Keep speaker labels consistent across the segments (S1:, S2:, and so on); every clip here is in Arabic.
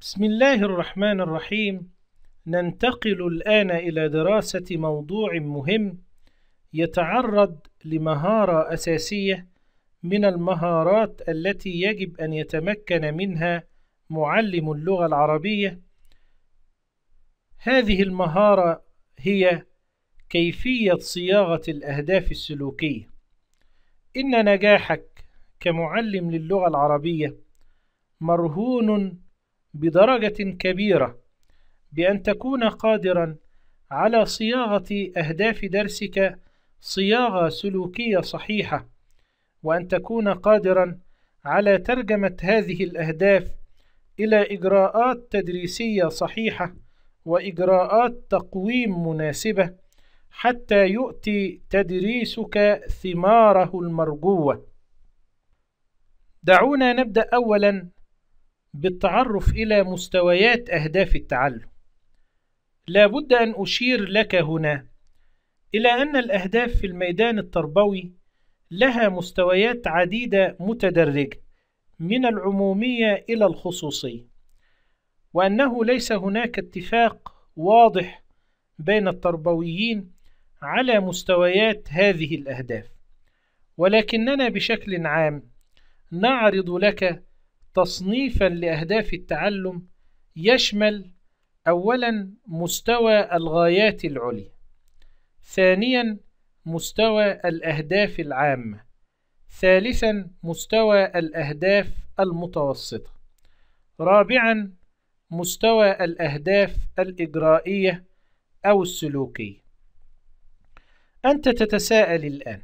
S1: بسم الله الرحمن الرحيم ننتقل الآن إلى دراسة موضوع مهم يتعرض لمهارة أساسية من المهارات التي يجب أن يتمكن منها معلم اللغة العربية هذه المهارة هي كيفية صياغة الأهداف السلوكية إن نجاحك كمعلم للغة العربية مرهون بدرجة كبيرة بأن تكون قادرا على صياغة أهداف درسك صياغة سلوكية صحيحة وأن تكون قادرا على ترجمة هذه الأهداف إلى إجراءات تدريسية صحيحة وإجراءات تقويم مناسبة حتى يؤتي تدريسك ثماره المرجوة. دعونا نبدأ أولا بالتعرف إلى مستويات أهداف التعلم لا بد أن أشير لك هنا إلى أن الأهداف في الميدان التربوي لها مستويات عديدة متدرجة من العمومية إلى الخصوصية وأنه ليس هناك اتفاق واضح بين التربويين على مستويات هذه الأهداف ولكننا بشكل عام نعرض لك تصنيفا لأهداف التعلم يشمل أولا مستوى الغايات العليا ثانيا مستوى الأهداف العامة ثالثا مستوى الأهداف المتوسطة رابعا مستوى الأهداف الإجرائية أو السلوكية أنت تتساءل الآن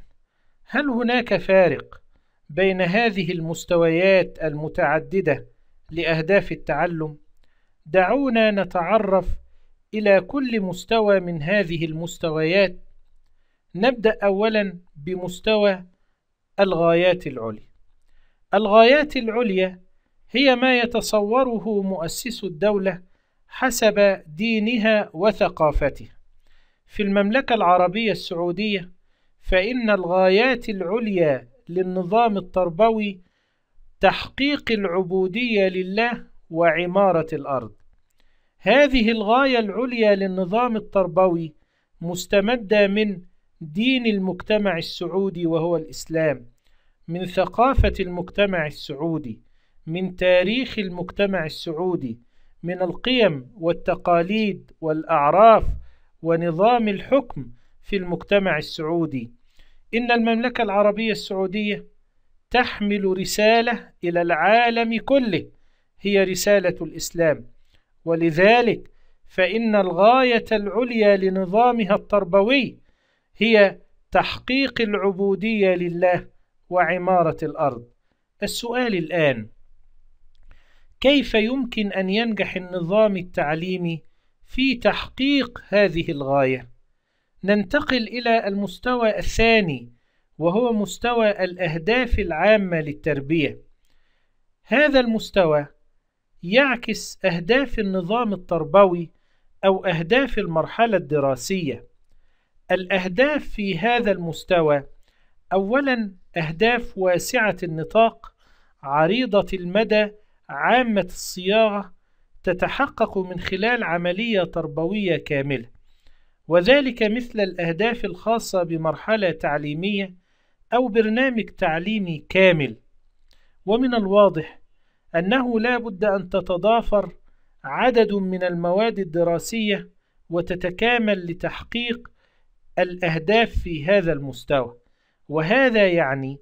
S1: هل هناك فارق بين هذه المستويات المتعددة لأهداف التعلم دعونا نتعرف إلى كل مستوى من هذه المستويات نبدأ أولا بمستوى الغايات العليا الغايات العليا هي ما يتصوره مؤسس الدولة حسب دينها وثقافتها في المملكة العربية السعودية فإن الغايات العليا للنظام التربوي تحقيق العبودية لله وعمارة الأرض هذه الغاية العليا للنظام التربوي مستمدة من دين المجتمع السعودي وهو الإسلام من ثقافة المجتمع السعودي من تاريخ المجتمع السعودي من القيم والتقاليد والأعراف ونظام الحكم في المجتمع السعودي إن المملكة العربية السعودية تحمل رسالة إلى العالم كله هي رسالة الإسلام ولذلك فإن الغاية العليا لنظامها التربوي هي تحقيق العبودية لله وعمارة الأرض السؤال الآن كيف يمكن أن ينجح النظام التعليمي في تحقيق هذه الغاية؟ ننتقل إلى المستوى الثاني وهو مستوى الأهداف العامة للتربية هذا المستوى يعكس أهداف النظام التربوي أو أهداف المرحلة الدراسية الأهداف في هذا المستوى أولا أهداف واسعة النطاق عريضة المدى عامة الصياغة تتحقق من خلال عملية تربوية كاملة وذلك مثل الأهداف الخاصة بمرحلة تعليمية أو برنامج تعليمي كامل ومن الواضح أنه لا بد أن تتضافر عدد من المواد الدراسية وتتكامل لتحقيق الأهداف في هذا المستوى وهذا يعني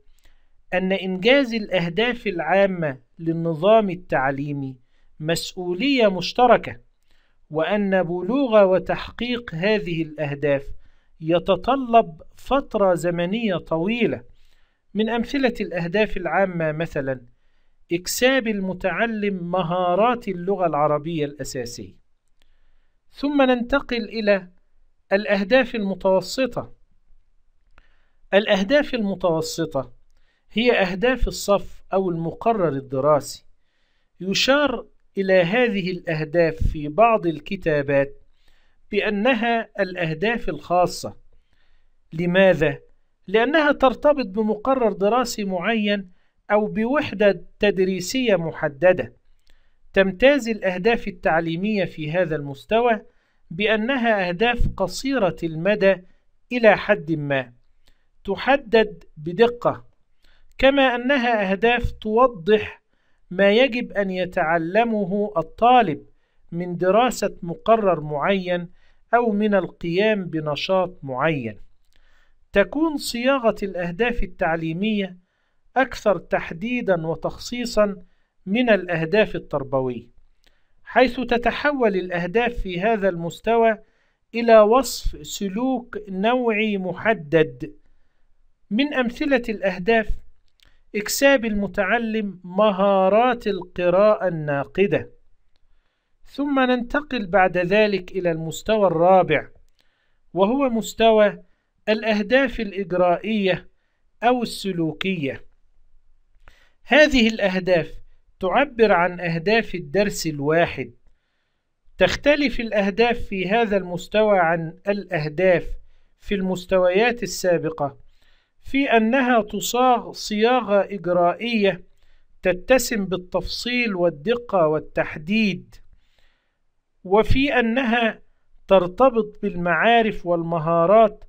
S1: أن إنجاز الأهداف العامة للنظام التعليمي مسؤولية مشتركة وأن بلوغ وتحقيق هذه الأهداف يتطلب فترة زمنية طويلة من أمثلة الأهداف العامة مثلا إكساب المتعلم مهارات اللغة العربية الأساسية ثم ننتقل إلى الأهداف المتوسطة الأهداف المتوسطة هي أهداف الصف أو المقرر الدراسي يشار إلى هذه الأهداف في بعض الكتابات بأنها الأهداف الخاصة لماذا؟ لأنها ترتبط بمقرر دراسي معين أو بوحدة تدريسية محددة تمتاز الأهداف التعليمية في هذا المستوى بأنها أهداف قصيرة المدى إلى حد ما تحدد بدقة كما أنها أهداف توضح ما يجب أن يتعلمه الطالب من دراسة مقرر معين أو من القيام بنشاط معين. تكون صياغة الأهداف التعليمية أكثر تحديدًا وتخصيصًا من الأهداف التربوية، حيث تتحول الأهداف في هذا المستوى إلى وصف سلوك نوعي محدد. من أمثلة الأهداف إكساب المتعلم مهارات القراءة الناقدة ثم ننتقل بعد ذلك إلى المستوى الرابع وهو مستوى الأهداف الإجرائية أو السلوكية هذه الأهداف تعبر عن أهداف الدرس الواحد تختلف الأهداف في هذا المستوى عن الأهداف في المستويات السابقة في أنها تصاغ صياغة إجرائية تتسم بالتفصيل والدقة والتحديد وفي أنها ترتبط بالمعارف والمهارات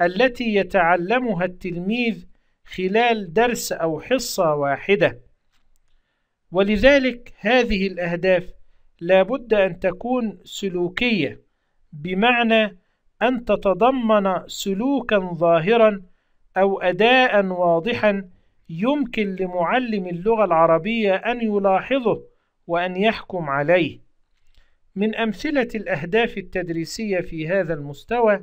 S1: التي يتعلمها التلميذ خلال درس أو حصة واحدة ولذلك هذه الأهداف لا بد أن تكون سلوكية بمعنى أن تتضمن سلوكا ظاهرا أو أداء واضحا يمكن لمعلم اللغة العربية أن يلاحظه وأن يحكم عليه. من أمثلة الأهداف التدريسية في هذا المستوى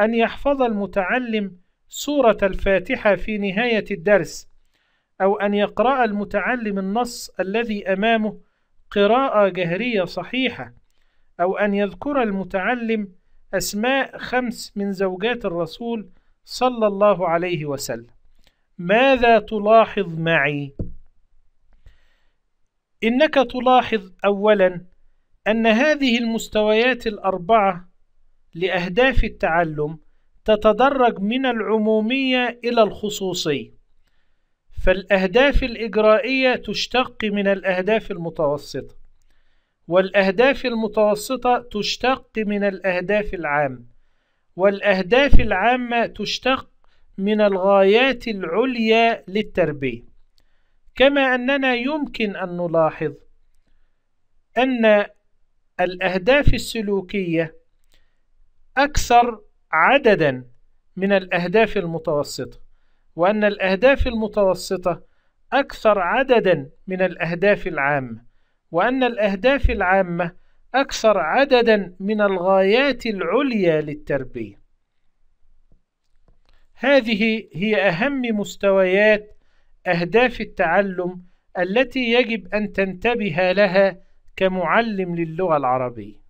S1: أن يحفظ المتعلم سورة الفاتحة في نهاية الدرس، أو أن يقرأ المتعلم النص الذي أمامه قراءة جهرية صحيحة، أو أن يذكر المتعلم أسماء خمس من زوجات الرسول صلى الله عليه وسلم ماذا تلاحظ معي انك تلاحظ اولا ان هذه المستويات الاربعه لاهداف التعلم تتدرج من العموميه الى الخصوصيه فالاهداف الاجرائيه تشتق من الاهداف المتوسطه والاهداف المتوسطه تشتق من الاهداف العامه والأهداف العامة تشتق من الغايات العليا للتربية كما أننا يمكن أن نلاحظ أن الأهداف السلوكية أكثر عددا من الأهداف المتوسطة وأن الأهداف المتوسطة أكثر عددا من الأهداف العامة وأن الأهداف العامة أكثر عددا من الغايات العليا للتربية هذه هي أهم مستويات أهداف التعلم التي يجب أن تنتبه لها كمعلم للغة العربية